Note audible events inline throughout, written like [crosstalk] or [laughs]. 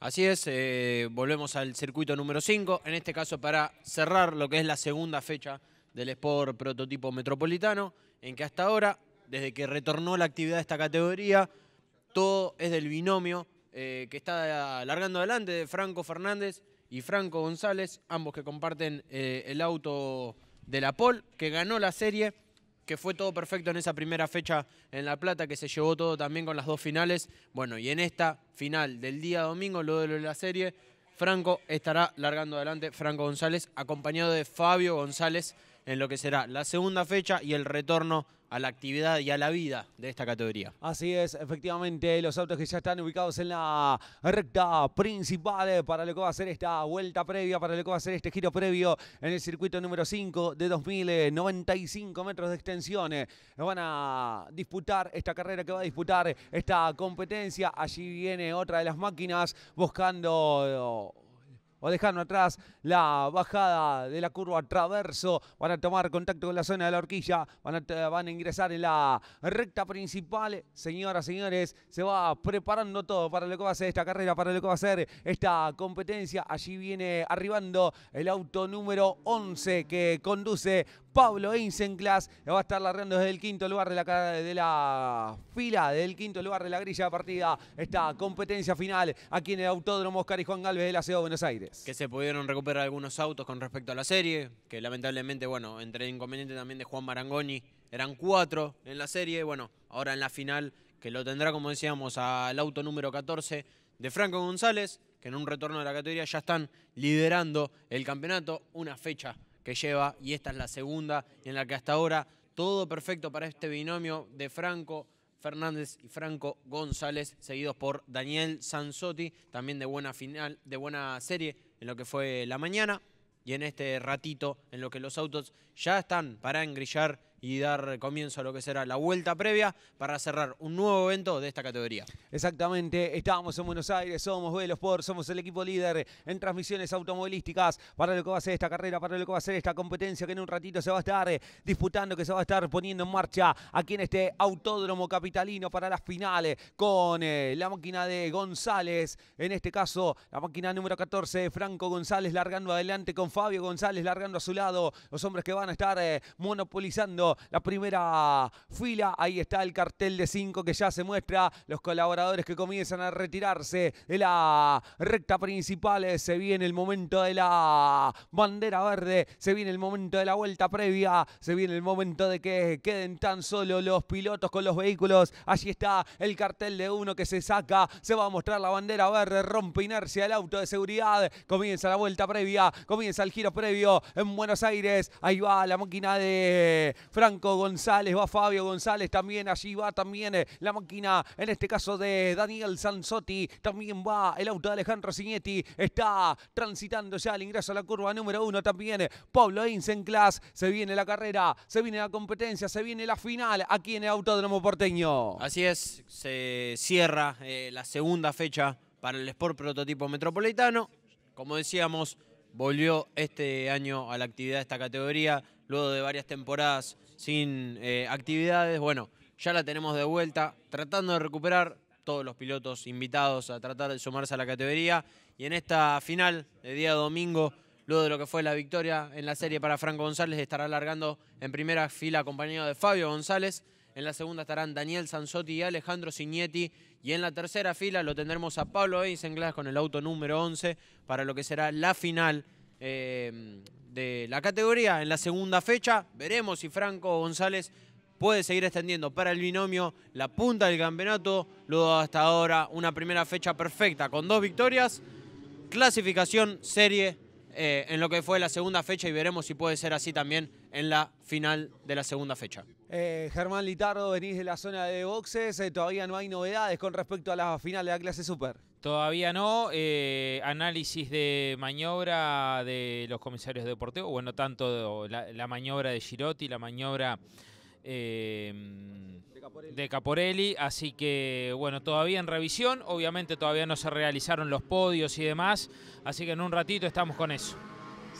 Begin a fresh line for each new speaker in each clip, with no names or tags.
Así es, eh, volvemos al circuito número 5, en este caso para cerrar lo que es la segunda fecha del Sport Prototipo Metropolitano, en que hasta ahora, desde que retornó la actividad de esta categoría, todo es del binomio eh, que está alargando adelante de Franco Fernández y Franco González, ambos que comparten eh, el auto de la Pol, que ganó la serie que fue todo perfecto en esa primera fecha en La Plata, que se llevó todo también con las dos finales. Bueno, y en esta final del día domingo, lo de la serie, Franco estará largando adelante, Franco González, acompañado de Fabio González, en lo que será la segunda fecha y el retorno a la actividad y a la vida de esta categoría.
Así es, efectivamente, los autos que ya están ubicados en la recta principal para lo que va a ser esta vuelta previa, para lo que va a ser este giro previo en el circuito número 5 de 2095 metros de extensión. Van a disputar esta carrera que va a disputar esta competencia. Allí viene otra de las máquinas buscando o dejando atrás la bajada de la curva traverso. Van a tomar contacto con la zona de la horquilla. Van a, van a ingresar en la recta principal. Señoras, señores, se va preparando todo para lo que va a ser esta carrera, para lo que va a ser esta competencia. Allí viene arribando el auto número 11 que conduce Pablo Insenclas Va a estar largando desde el quinto lugar de la, de la fila, del quinto lugar de la grilla de partida. Esta competencia final aquí en el Autódromo Oscar y Juan Galvez de la Ciudad de Buenos Aires. Que se pudieron recuperar
algunos autos con respecto a la serie, que lamentablemente, bueno, entre el inconveniente también de Juan Marangoni, eran cuatro en la serie. Bueno, ahora en la final, que lo tendrá, como decíamos, al auto número 14 de Franco González, que en un retorno de la categoría ya están liderando el campeonato. Una fecha que lleva y esta es la segunda en la que hasta ahora todo perfecto para este binomio de Franco. Fernández y Franco González, seguidos por Daniel Sansotti, también de buena final, de buena serie en lo que fue la mañana y en este ratito en lo que los autos ya están para engrillar y dar comienzo a lo que será la vuelta previa para cerrar un nuevo evento de esta categoría.
Exactamente, estamos en Buenos Aires, somos Velosport, somos el equipo líder en transmisiones automovilísticas para lo que va a ser esta carrera, para lo que va a ser esta competencia que en un ratito se va a estar eh, disputando, que se va a estar poniendo en marcha aquí en este autódromo capitalino para las finales con eh, la máquina de González, en este caso la máquina número 14 Franco González largando adelante con Fabio González largando a su lado, los hombres que van a estar eh, monopolizando la primera fila. Ahí está el cartel de 5 que ya se muestra. Los colaboradores que comienzan a retirarse de la recta principal. Eh, se viene el momento de la bandera verde. Se viene el momento de la vuelta previa. Se viene el momento de que queden tan solo los pilotos con los vehículos. Allí está el cartel de uno que se saca. Se va a mostrar la bandera verde. Rompe inercia el auto de seguridad. Comienza la vuelta previa. Comienza el giro previo en Buenos Aires. Ahí va la máquina de Franco González, va Fabio González también, allí va también eh, la máquina, en este caso de Daniel Sanzotti, también va el auto de Alejandro Signetti, está transitando ya el ingreso a la curva número uno también, Pablo Insenclas, se viene la carrera, se viene la competencia, se viene la final aquí en el Autódromo Porteño. Así es, se cierra
eh, la segunda fecha para el Sport Prototipo Metropolitano, como decíamos, volvió este año a la actividad de esta categoría luego de varias temporadas sin eh, actividades. Bueno, ya la tenemos de vuelta, tratando de recuperar todos los pilotos invitados a tratar de sumarse a la categoría. Y en esta final de día domingo, luego de lo que fue la victoria en la serie para Franco González, estará alargando en primera fila acompañado de Fabio González. En la segunda estarán Daniel Sanzotti y Alejandro Signetti. Y en la tercera fila lo tendremos a Pablo Eisenglas con el auto número 11 para lo que será la final eh, de la categoría en la segunda fecha. Veremos si Franco González puede seguir extendiendo para el binomio la punta del campeonato. Luego hasta ahora una primera fecha perfecta con dos victorias. Clasificación serie eh, en lo que fue la segunda fecha y veremos si puede ser así también en la final de la segunda fecha.
Eh, Germán Litardo, venís de la zona de boxes, eh, todavía no hay novedades con respecto a la final de la clase super.
Todavía no, eh, análisis de maniobra de los comisarios deportivos, bueno, tanto la, maniobra de Girotti, la maniobra de, Caporelli. así que bueno, todavía en revisión, obviamente todavía no se realizaron los podios y demás, así que en un ratito estamos con eso.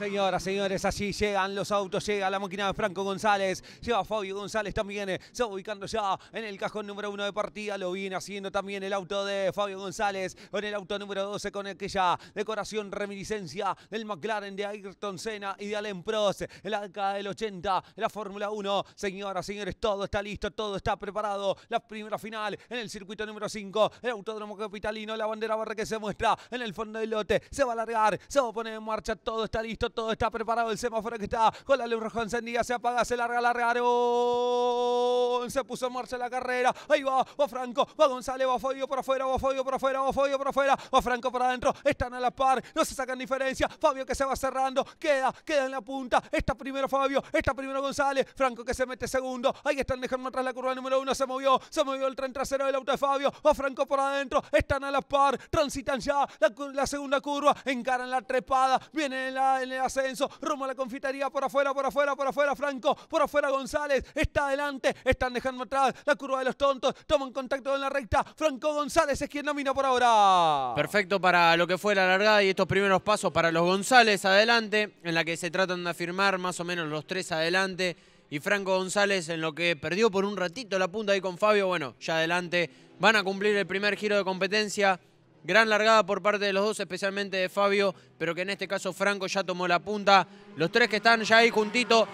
Señoras, señores, allí llegan los autos, llega la máquina de Franco González, lleva Fabio González también, se va ubicando ya en el cajón número uno de partida, lo viene haciendo también el auto de Fabio González, con el auto número 12, con aquella decoración reminiscencia del McLaren de Ayrton Senna y de Alain Prost, en la década del 80, la Fórmula 1, señoras, señores, todo está listo, todo está preparado, la primera final en el circuito número 5, el autódromo capitalino, la bandera barra que se muestra en el fondo del lote, se va a largar, se va a poner en marcha, todo está listo, todo está preparado. El semáforo que está con la luz roja encendida se apaga, se larga, largaron. Se puso en marcha la carrera. Ahí va, va Franco, va González, va Fabio por afuera, va Fabio por afuera, va Fabio por afuera, va Franco por adentro. Están a la par, no se sacan diferencia. Fabio que se va cerrando, queda, queda en la punta. Está primero Fabio, está primero González. Franco que se mete segundo. Ahí están dejando atrás la curva número uno. Se movió, se movió el tren trasero del auto de Fabio. Va Franco por adentro, están a la par, transitan ya la, segunda curva, encaran la trepada, viene en la ascenso, ascenso. Roma la confitaría por afuera, por afuera, por afuera, Franco, por afuera González. Está adelante, están dejando atrás la curva de los tontos. Toman contacto en la recta. Franco González es quien domina por ahora.
Perfecto para lo que fue la largada y estos primeros pasos para los González adelante, en la que se tratan de afirmar más o menos los tres adelante y Franco González en lo que perdió por un ratito la punta ahí con Fabio. Bueno, ya adelante van a cumplir el primer giro de competencia. Gran largada por parte de los dos, especialmente de Fabio, pero que en este caso Franco ya tomó la punta. Los tres que están ya ahí juntitos,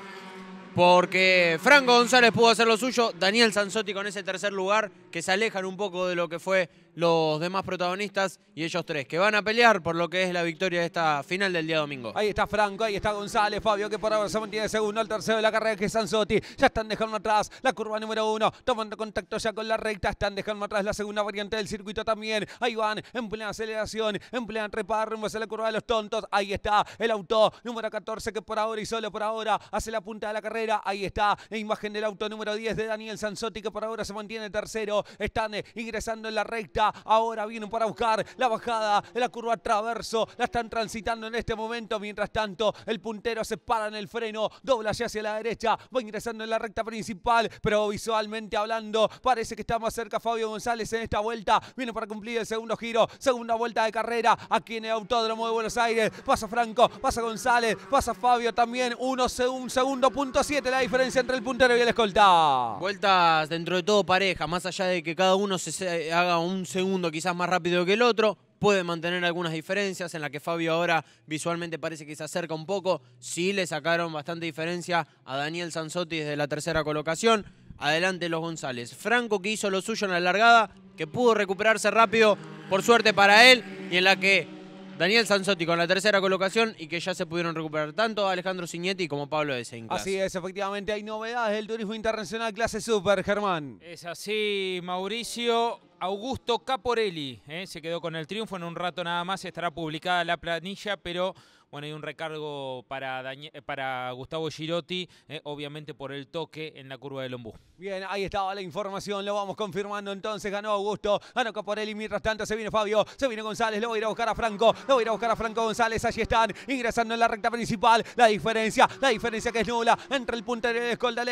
porque Franco González pudo hacer lo suyo. Daniel Sanzotti con ese tercer lugar que se alejan un poco de lo que fue los demás
protagonistas y ellos tres, que van a pelear por lo que es la victoria de esta final del día domingo. Ahí está Franco, ahí está González, Fabio, que por ahora se mantiene segundo, el tercero de la carrera que es Sanzotti. Ya están dejando atrás la curva número uno, tomando contacto ya con la recta, están dejando atrás la segunda variante del circuito también. Ahí van, en plena aceleración, en plena trepada, rumbo hacia la curva de los tontos. Ahí está el auto número 14 que por ahora y solo por ahora hace la punta de la carrera. Ahí está la imagen del auto número 10 de Daniel Sanzotti que por ahora se mantiene tercero. Están eh, ingresando en la recta. Ahora vienen para buscar la bajada de la curva traverso. La están transitando en este momento. Mientras tanto, el puntero se para en el freno. Dobla hacia la derecha. Va ingresando en la recta principal. Pero visualmente hablando, parece que está más cerca Fabio González en esta vuelta. Viene para cumplir el segundo giro. Segunda vuelta de carrera aquí en el Autódromo de Buenos Aires. Pasa Franco, pasa González, pasa Fabio también. Uno, un segundo, punto siete la diferencia entre el puntero y el escolta.
Vueltas dentro de todo pareja, más allá de que cada uno se eh, haga un segundo quizás más rápido que el otro, puede mantener algunas diferencias, en la que Fabio ahora visualmente parece que se acerca un poco, sí le sacaron bastante diferencia a Daniel Sanzotti desde la tercera colocación, adelante los González. Franco que hizo lo suyo en la largada, que pudo recuperarse rápido, por suerte para él, y en la que Daniel Sanzotti con la tercera colocación y que ya se pudieron recuperar tanto Alejandro Signetti como Pablo de Senco. Así
es, efectivamente hay novedades del turismo internacional clase super, Germán.
Es
así, Mauricio. Augusto
Caporelli
eh, se quedó con el triunfo en un rato nada más, estará publicada la planilla, pero bueno, hay un recargo para, eh, para Gustavo Girotti, eh, obviamente por el toque en la curva del Lombú.
Bien, ahí estaba la información, lo vamos confirmando entonces. Ganó Augusto, ganó Caporelli, mientras tanto se viene Fabio, se viene González, lo voy a ir a buscar a Franco, lo voy a ir a buscar a Franco González. Allí están, ingresando en la recta principal. La diferencia, la diferencia que es nula entre el puntero y el escolda.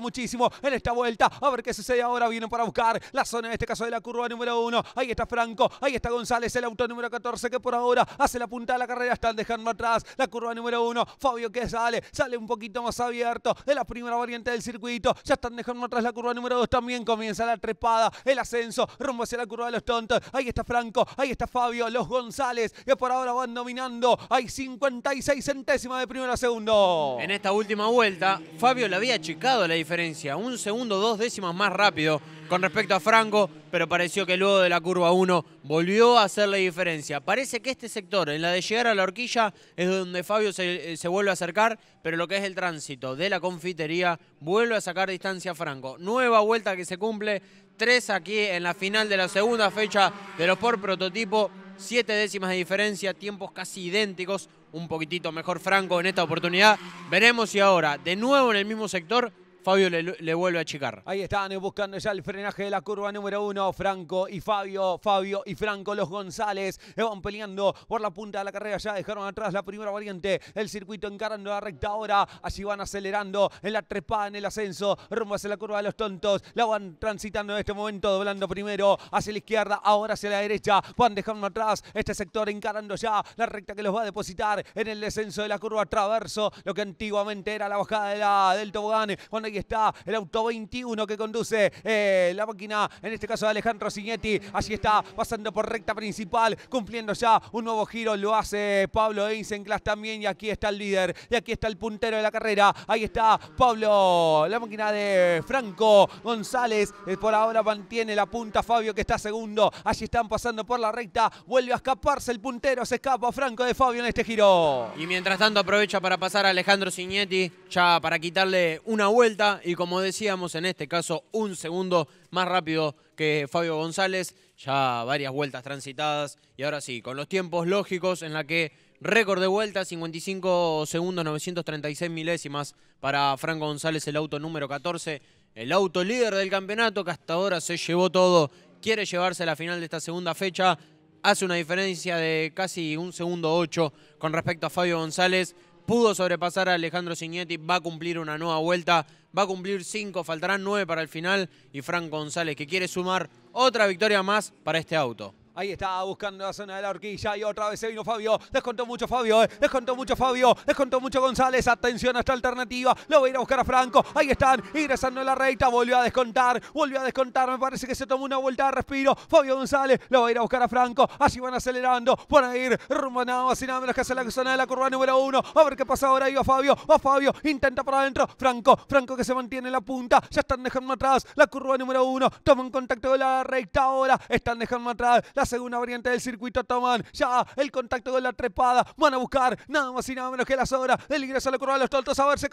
muchísimo en esta vuelta. A ver qué sucede ahora. vino para buscar la zona, en este caso de la curva número uno. Ahí está Franco, ahí está González, el auto número 14 que por ahora hace la punta de la carrera. Están dejando atrás la curva número uno, Fabio que sale, sale un poquito más abierto de la primera variante del circuito. Ya están dejando atrás la curva número dos. También comienza la trepada, el ascenso, rumbo hacia la curva de los tontos. Ahí está Franco, ahí está Fabio, los González, que por ahora van dominando. Hay 56 centésimas de primero a segundo. En esta última vuelta, Fabio le había achicado la diferencia. Un segundo,
dos décimas más rápido con respecto a Franco, pero pareció que luego de la curva 1 volvió a hacer la diferencia. Parece que este sector, en la de llegar a la horquilla, es donde Fabio se, eh, se vuelve a acercar, pero lo que es el tránsito de la confitería vuelve a sacar distancia a Franco. Nueva vuelta que se cumple, tres aquí en la final de la segunda fecha de los por prototipo, siete décimas de diferencia, tiempos casi idénticos, un poquitito mejor Franco en esta oportunidad. Veremos si ahora, de nuevo en el mismo sector, Fabio le, vuelve a achicar.
Ahí están buscando ya el frenaje de la curva número uno. Franco y Fabio, Fabio y Franco, los González eh, van peleando por la punta de la carrera. Ya dejaron atrás la primera variante. El circuito encarando la recta ahora. Allí van acelerando en la trepada, en el ascenso. Rumbo hacia la curva de los tontos. La van transitando en este momento, doblando primero hacia la izquierda, ahora hacia la derecha. Van dejando atrás este sector, encarando ya la recta que los va a depositar en el descenso de la curva traverso. Lo que antiguamente era la bajada de la, del tobogán. Cuando Ahí está el auto 21 que conduce eh, la máquina, en este caso de Alejandro Signetti. Allí está, pasando por recta principal, cumpliendo ya un nuevo giro. Lo hace Pablo Eisenclas también. Y aquí está el líder. Y aquí está el puntero de la carrera. Ahí está Pablo, la máquina de Franco González. Eh, por ahora mantiene la punta Fabio que está segundo. Allí están pasando por la recta. Vuelve a escaparse el puntero. Se escapa Franco de Fabio en este giro. Y mientras tanto aprovecha
para pasar a Alejandro Signetti ya para quitarle una vuelta y como decíamos, en este caso un segundo más rápido que Fabio González, ya varias vueltas transitadas y ahora sí, con los tiempos lógicos en la que récord de vuelta, 55 segundos, 936 milésimas para Franco González, el auto número 14, el auto líder del campeonato que hasta ahora se llevó todo, quiere llevarse a la final de esta segunda fecha, hace una diferencia de casi un segundo 8 con respecto a Fabio González pudo sobrepasar a Alejandro Signetti, va a cumplir una nueva vuelta va a cumplir cinco, faltarán nueve para el final y Frank González que quiere sumar otra victoria más para este auto.
Ahí está, buscando la zona de la horquilla y otra vez se vino Fabio. Descontó mucho Fabio, eh. descontó mucho Fabio, descontó mucho González. Atención a esta alternativa. Lo va a ir a buscar a Franco. Ahí están, ingresando en la recta. Volvió a descontar, volvió a descontar. Me parece que se tomó una vuelta de respiro. Fabio González lo va a ir a buscar a Franco. así van acelerando, van a ir rumbo nada más y nada menos que hace la zona de la curva número uno. A ver qué pasa ahora. Ahí va Fabio, va Fabio, intenta para adentro. Franco, Franco que se mantiene en la punta. Ya están dejando atrás la curva número uno. Toman contacto de la recta ahora. Están dejando atrás la la segunda variante del circuito toman ya el contacto con la trepada, van a buscar nada más y nada menos que la sobra, el ingreso a la curva de los toltos, a ver, se,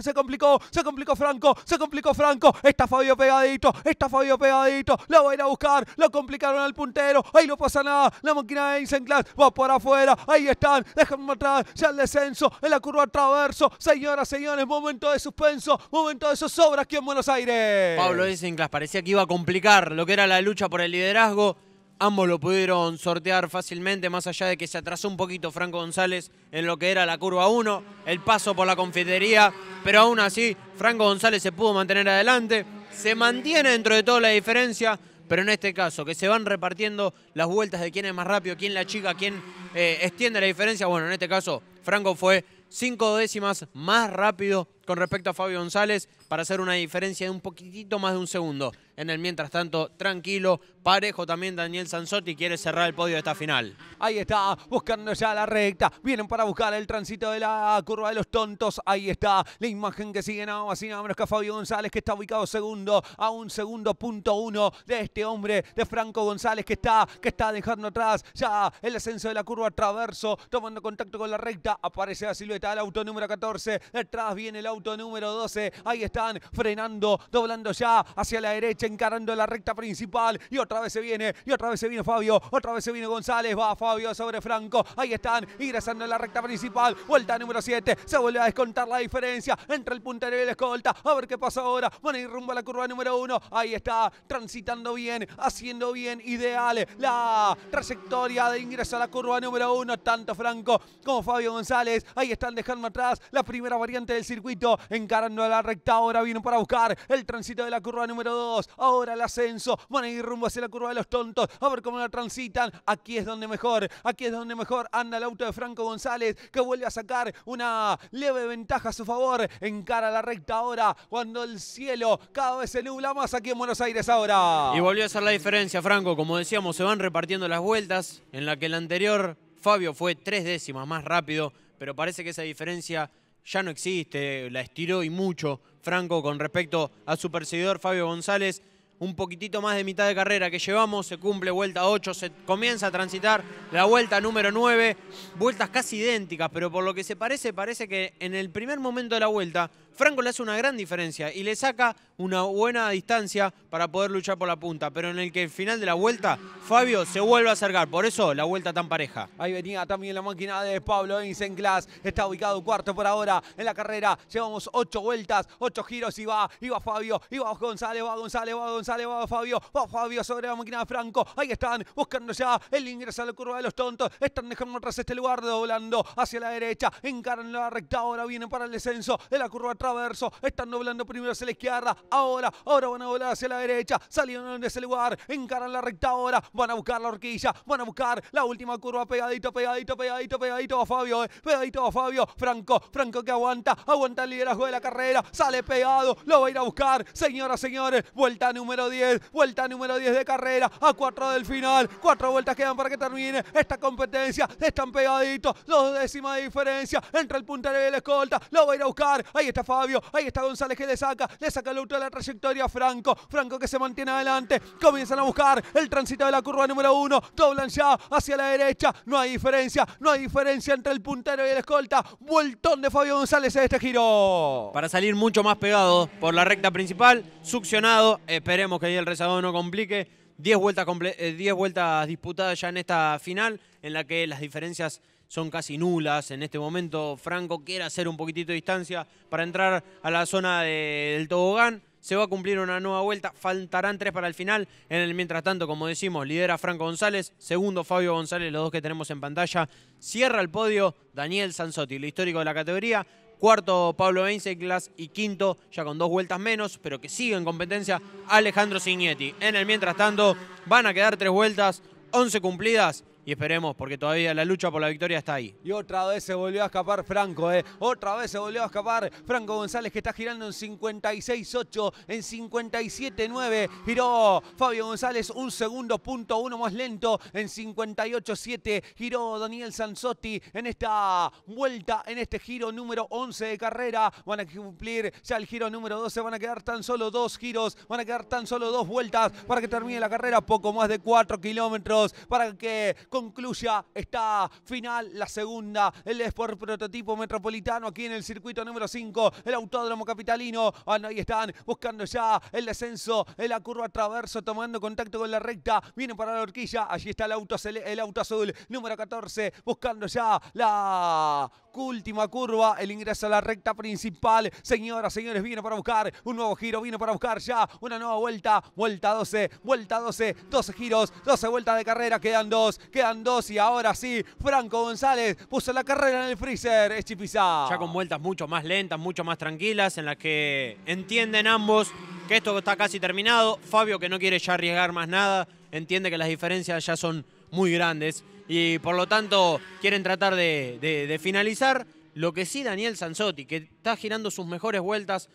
se, complicó, se complicó Franco, se complicó Franco, está Fabio pegadito, está Fabio pegadito, Lo va a ir a buscar, lo complicaron al puntero. ahí no pasa nada, la máquina de Eisenclass va por afuera, ahí están, déjenme atrás, ya el descenso, en la curva traverso, señoras, señores, momento de suspenso, momento de sus obras aquí en Buenos Aires. Pablo
Eisenclass parecía que iba a complicar lo que era la lucha por el liderazgo, Ambos lo pudieron sortear fácilmente, más allá de que se atrasó un poquito Franco González en lo que era la curva 1, el paso por la confitería, pero aún así Franco González se pudo mantener adelante, se mantiene dentro de toda la diferencia, pero en este caso, que se van repartiendo las vueltas de quién es más rápido, quién la chica, quién eh, extiende la diferencia, bueno, en este caso Franco fue cinco décimas más rápido con respecto a Fabio González para hacer una diferencia de un poquitito más de un segundo. En el mientras tanto, tranquilo, parejo también Daniel Sanzotti quiere cerrar el podio de esta final.
Ahí está, buscando ya la recta, vienen para buscar el tránsito de la curva de los tontos, ahí está la imagen que sigue nada más y nada menos que a Fabio González que está ubicado segundo a un segundo punto uno de este hombre de Franco González que está, que está dejando atrás ya el ascenso de la curva traverso, tomando contacto con la recta, aparece la silueta del auto número 14, detrás viene el auto auto número 12. Ahí están, frenando, doblando ya hacia la derecha, encarando la recta principal. Y otra vez se viene, y otra vez se viene Fabio, otra vez se viene González. Va Fabio sobre Franco. Ahí están, ingresando en la recta principal. Vuelta número 7. Se vuelve a descontar la diferencia entre el puntero y el escolta. A ver qué pasa ahora. bueno a ir rumbo a la curva número 1. Ahí está, transitando bien, haciendo bien, ideal la trayectoria de ingreso a la curva número 1. Tanto Franco como Fabio González. Ahí están dejando atrás la primera variante del circuito encarando a la recta. Ahora vino para buscar el tránsito de la curva número 2. Ahora el ascenso. Van a ir rumbo hacia la curva de los tontos. A ver cómo la transitan. Aquí es donde mejor. Aquí es donde mejor anda el auto de Franco González. Que vuelve a sacar una leve ventaja a su favor. Encara la recta ahora. Cuando el cielo cada vez se nubla más aquí en Buenos Aires ahora. Y
volvió a hacer la diferencia, Franco. Como decíamos, se van repartiendo las vueltas. En la que el anterior Fabio fue tres décimas más rápido. Pero parece que esa diferencia ya no existe, la estiró y mucho Franco con respecto a su perseguidor Fabio González. Un poquitito más de mitad de carrera que llevamos, se cumple vuelta 8, se comienza a transitar la vuelta número 9, vueltas casi idénticas, pero por lo que se parece, parece que en el primer momento de la vuelta Franco le hace una gran diferencia y le saca una buena distancia para poder luchar por la punta, pero en el que el final de la vuelta Fabio se vuelve a acercar, por eso la vuelta tan pareja.
Ahí venía también la máquina de Pablo Insenglas, está ubicado cuarto por ahora en la carrera, llevamos ocho vueltas, ocho giros y va, y Fabio, y va González, va González, va González, va Fabio, va Fabio sobre la máquina de Franco, ahí están buscando ya el ingreso a la curva de los tontos, están dejando atrás este lugar doblando hacia la derecha, encaran la recta, ahora vienen para el descenso de la curva atrás verso, Están doblando primero hacia la izquierda. Ahora, ahora van a doblar hacia la derecha. Salieron de ese lugar. Encaran la recta ahora. Van a buscar la horquilla. Van a buscar la última curva. Pegadito, pegadito, pegadito, pegadito a Fabio. Eh, pegadito a Fabio. Franco, Franco que aguanta. Aguanta el liderazgo de la carrera. Sale pegado. Lo va a ir a buscar. Señoras, señores. Vuelta número 10. Vuelta número 10 de carrera. A 4 del final. Cuatro vueltas quedan para que termine esta competencia. Están pegaditos. Dos décimas de diferencia. Entre el puntero y el escolta. Lo va a ir a buscar. Ahí está Fabio. Ahí está González que le saca. Le saca el auto de la trayectoria a Franco. Franco que se mantiene adelante. Comienzan a buscar el tránsito de la curva número uno. Doblan ya hacia la derecha. No hay diferencia. No hay diferencia entre el puntero y el escolta. Vueltón de Fabio González en este giro.
Para salir mucho más pegado por la recta principal. Succionado. Esperemos que ahí el rezado no complique. 10 vueltas, eh, vueltas, disputadas ya en esta final, en la que las diferencias son casi nulas. En este momento Franco quiere hacer un poquitito de distancia para entrar a la zona del tobogán. Se va a cumplir una nueva vuelta, faltarán tres para el final. En el mientras tanto, como decimos, lidera Franco González, segundo Fabio González, los dos que tenemos en pantalla. Cierra el podio Daniel Sansotti, el histórico de la categoría cuarto Pablo Einzeglas y quinto, ya con dos vueltas menos, pero que sigue en competencia, Alejandro Signetti. En el mientras tanto, van a quedar tres vueltas, once cumplidas y esperemos, porque todavía la lucha por la victoria está ahí.
Y otra vez se volvió a escapar Franco, eh. otra vez se volvió a escapar Franco González que está girando en 56-8. en 57-9. giró Fabio González un segundo punto, uno más lento, en 58.7, giró Daniel Sansotti en esta vuelta, en este giro número 11 de carrera, van a cumplir ya el giro número 12, van a quedar tan solo dos giros, van a quedar tan solo dos vueltas para que termine la carrera, poco más de 4 kilómetros, para que concluya esta final, la segunda, el Sport Prototipo Metropolitano aquí en el circuito número 5, el Autódromo Capitalino. Ah, ahí están buscando ya el descenso, en la curva traverso, tomando contacto con la recta. Viene para la horquilla, allí está el auto, el auto azul, número 14, buscando ya la última curva, el ingreso a la recta principal. Señoras, señores, viene para buscar un nuevo giro, viene para buscar ya una nueva vuelta, vuelta 12, vuelta 12, 12 giros, 12 vueltas de carrera, quedan dos, quedan dos y ahora sí, Franco González puso la carrera en el freezer, es Chipizá. Ya
con vueltas mucho más lentas, mucho más tranquilas, en las que entienden ambos que esto está casi terminado. Fabio, que no quiere ya arriesgar más nada, entiende que las diferencias ya son muy grandes y por lo tanto quieren tratar de, de finalizar. Lo que sí Daniel Sanzotti, que está girando sus mejores vueltas,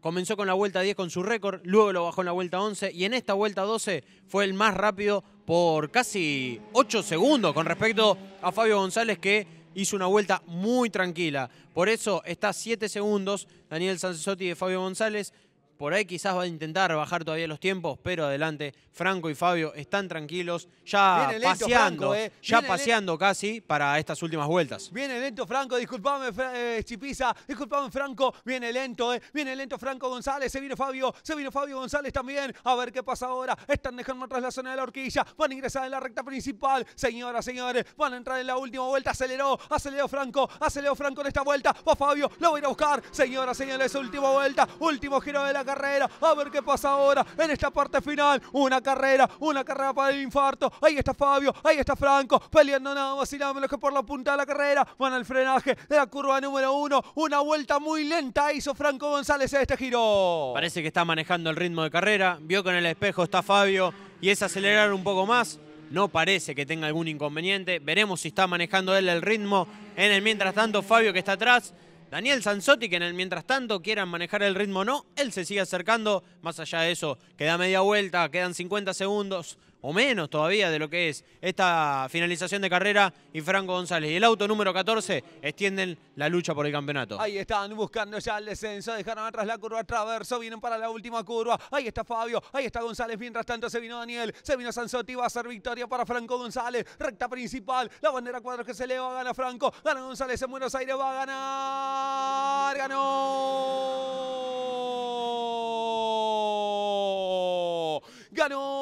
Comenzó con la vuelta 10 con su récord, luego lo bajó en la vuelta 11 y en esta vuelta 12 fue el más rápido por casi 8 segundos con respecto a Fabio González que hizo una vuelta muy tranquila. Por eso está 7 segundos Daniel Sanzotti de Fabio González, por ahí quizás va a intentar bajar todavía los tiempos, pero adelante, Franco y Fabio están tranquilos, ya paseando, eh. ya paseando casi para estas últimas vueltas.
Viene lento Franco, disculpame eh, Chipiza, disculpame Franco, viene lento, eh. viene lento Franco González, se vino Fabio, se vino Fabio González también. A ver qué pasa ahora, están dejando atrás la zona de la horquilla, van a ingresar en la recta principal. Señoras, señores, van a entrar en la última vuelta, aceleró, aceleró Franco, aceleró Franco en esta vuelta, va Fabio, lo voy a ir a buscar. Señoras, señores, última vuelta, último giro de la carrera. A ver qué pasa ahora en esta parte final. Una carrera, una carrera para el infarto. Ahí está Fabio, ahí está Franco, peleando nada más y nada menos que por la punta de la carrera. Van al frenaje de la curva número uno. Una vuelta muy lenta hizo Franco González en este giro.
Parece que está manejando el ritmo de carrera. Vio con el espejo está Fabio y es acelerar un poco más. No parece que tenga algún inconveniente. Veremos si está manejando él el ritmo. En el mientras tanto, Fabio que está atrás Daniel Sanzotti, que en el mientras tanto quieran manejar el ritmo o no, él se sigue acercando. Más allá de eso, queda media vuelta, quedan 50 segundos o menos todavía de lo que es esta finalización de carrera y Franco González y el auto número 14 extienden la lucha por el campeonato. Ahí
están buscando ya el descenso, dejaron atrás la curva traverso, vienen para la última curva, ahí está Fabio, ahí está González, mientras tanto se vino Daniel, se vino Sansotti va a ser victoria para Franco González, recta principal, la bandera cuadra que se le va a gana Franco, gana González en Buenos Aires, va a ganar, ganó, ganó.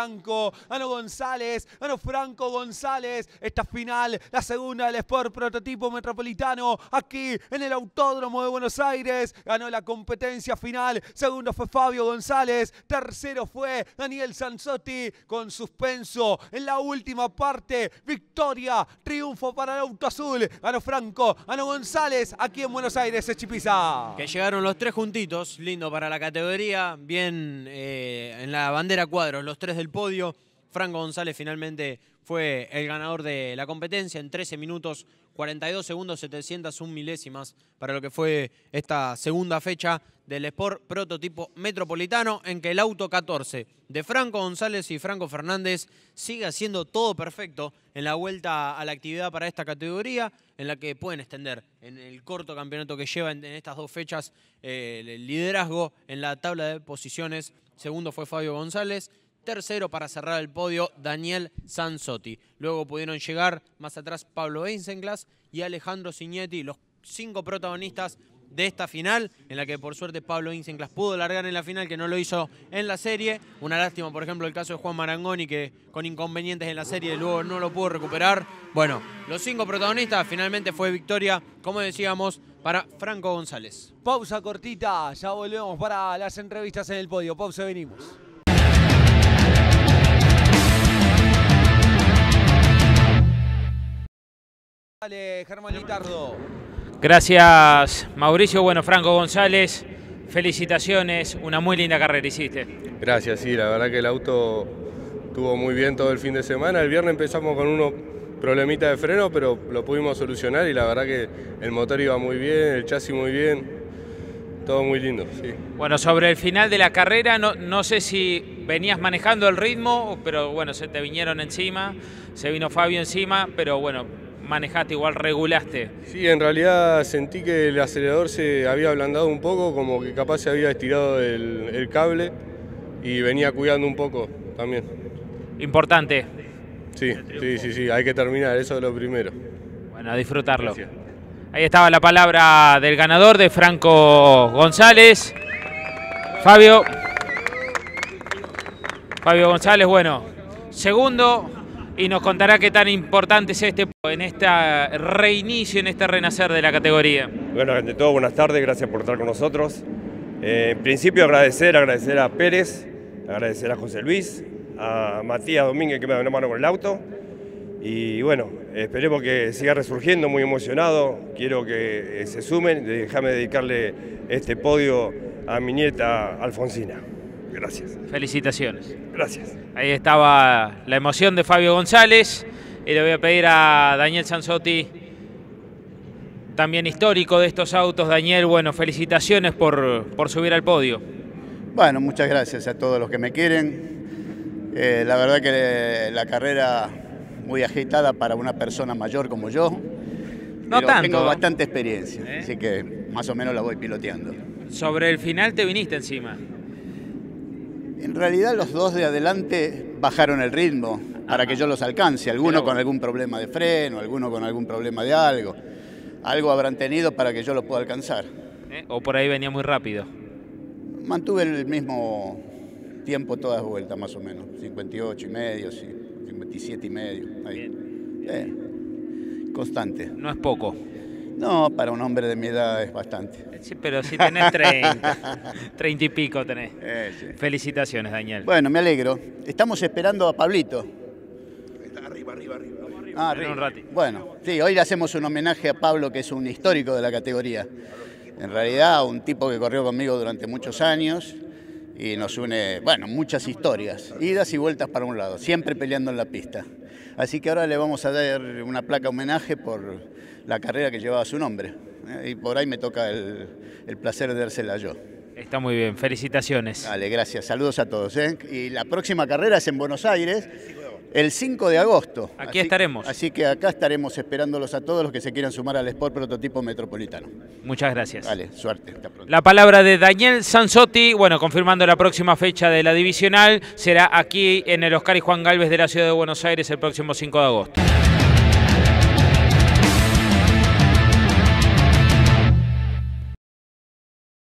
Franco, ganó González, ganó Franco González. Esta final, la segunda del Sport Prototipo Metropolitano, aquí en el Autódromo de Buenos Aires. Ganó la competencia final. Segundo fue Fabio González. Tercero fue Daniel Sanzotti con suspenso en la última parte. Victoria, triunfo para el Auto Azul. Ganó Franco, ganó González aquí en Buenos Aires, Echipiza. Que llegaron los tres juntitos,
lindo para la categoría. Bien eh, en la bandera cuadros, los tres del podio. Franco González finalmente fue el ganador de la competencia en 13 minutos 42 segundos 701 milésimas para lo que fue esta segunda fecha del Sport Prototipo Metropolitano en que el auto 14 de Franco González y Franco Fernández sigue haciendo todo perfecto en la vuelta a la actividad para esta categoría en la que pueden extender en el corto campeonato que lleva en, estas dos fechas eh, el liderazgo en la tabla de posiciones. Segundo fue Fabio González, Tercero para cerrar el podio, Daniel Sansotti. Luego pudieron llegar más atrás Pablo Inzenglass y Alejandro Signetti, los cinco protagonistas de esta final, en la que por suerte Pablo Inzenglass pudo largar en la final, que no lo hizo en la serie. Una lástima, por ejemplo, el caso de Juan Marangoni, que con inconvenientes en la serie luego no lo pudo recuperar. Bueno, los cinco protagonistas, finalmente fue victoria, como decíamos, para Franco González.
Pausa cortita, ya volvemos para las entrevistas en el podio. Pausa, venimos.
Gracias, Mauricio. Bueno, Franco González, felicitaciones. Una muy linda carrera hiciste. Gracias, sí. La verdad que el auto Tuvo muy bien todo el fin de semana. El viernes empezamos con unos problemitas de freno, pero lo pudimos solucionar y la verdad que el motor iba muy bien, el chasis muy bien. Todo muy lindo, Bueno, sobre el final de la carrera, no, no sé si venías manejando el ritmo, pero bueno, se te vinieron encima, se vino Fabio encima, pero bueno, manejaste, igual regulaste. Sí, en realidad sentí que el acelerador se había ablandado un poco, como que capaz se había estirado el, cable y venía cuidando un poco también. Importante. Sí, sí, sí, sí, hay que terminar, eso es lo primero. Bueno, a disfrutarlo. Ahí estaba la palabra del ganador de Franco González. Fabio. Fabio González, bueno, segundo y nos contará qué tan importante es este en este reinicio, en este renacer de la categoría.
Bueno, ante todo, buenas tardes, gracias por estar con nosotros. Eh, en principio agradecer, agradecer a Pérez, agradecer a José Luis, a Matías
Domínguez que me da una mano con el auto. Y bueno, esperemos que siga resurgiendo, muy emocionado. Quiero que eh, se sumen. Déjame dedicarle este podio a mi nieta Alfonsina. Gracias.
Felicitaciones.
Ahí estaba
la emoción de Fabio González. Y le voy a pedir a Daniel Sanzotti, también histórico de estos autos. Daniel, bueno, felicitaciones por, por subir
al podio. Bueno, muchas gracias a todos los que me quieren. Eh, la verdad que la carrera muy agitada para una persona mayor como yo.
No tanto. Tengo ¿eh? bastante
experiencia, ¿Eh? así que más o menos la voy piloteando.
Sobre el final te viniste encima.
En realidad los dos de adelante bajaron el ritmo para que yo los alcance, alguno con algún problema de freno, alguno con algún problema de algo. Algo habrán tenido para que yo lo pueda alcanzar.
Eh, ¿O por ahí venía muy rápido?
Mantuve el mismo tiempo todas vueltas, más o menos. 58 y medio, 57 y medio. Ahí. Eh, constante. No es poco. No, para un hombre de mi edad es bastante. Sí, pero si tenés 30, 30 [laughs] y pico tenés. Eh, Felicitaciones, Daniel. Bueno, me alegro. Estamos esperando a Pablito. arriba, arriba, arriba. Ah, arriba. un ratito. Bueno, sí, hoy le hacemos un homenaje a Pablo, que es un histórico de la categoría. En realidad, un tipo que corrió conmigo durante muchos años y nos une, bueno, muchas historias, idas y vueltas para un lado, siempre peleando en la pista. Así que ahora le vamos a dar una placa homenaje por la carrera que llevaba su nombre. ¿eh? Y por ahí me toca el, placer de dársela yo. Está muy bien, felicitaciones. Vale, gracias, saludos a todos. ¿eh? Y la próxima carrera es en Buenos Aires, el 5 de agosto. Aquí estaremos. Así que acá estaremos esperándolos a todos los que se quieran sumar al Sport Prototipo Metropolitano. Muchas gracias. Vale, suerte.
La palabra de Daniel Sansotti. bueno, confirmando la próxima fecha de la divisional, será aquí en el Oscar y Juan Galvez de la Ciudad de Buenos Aires el próximo 5 de agosto.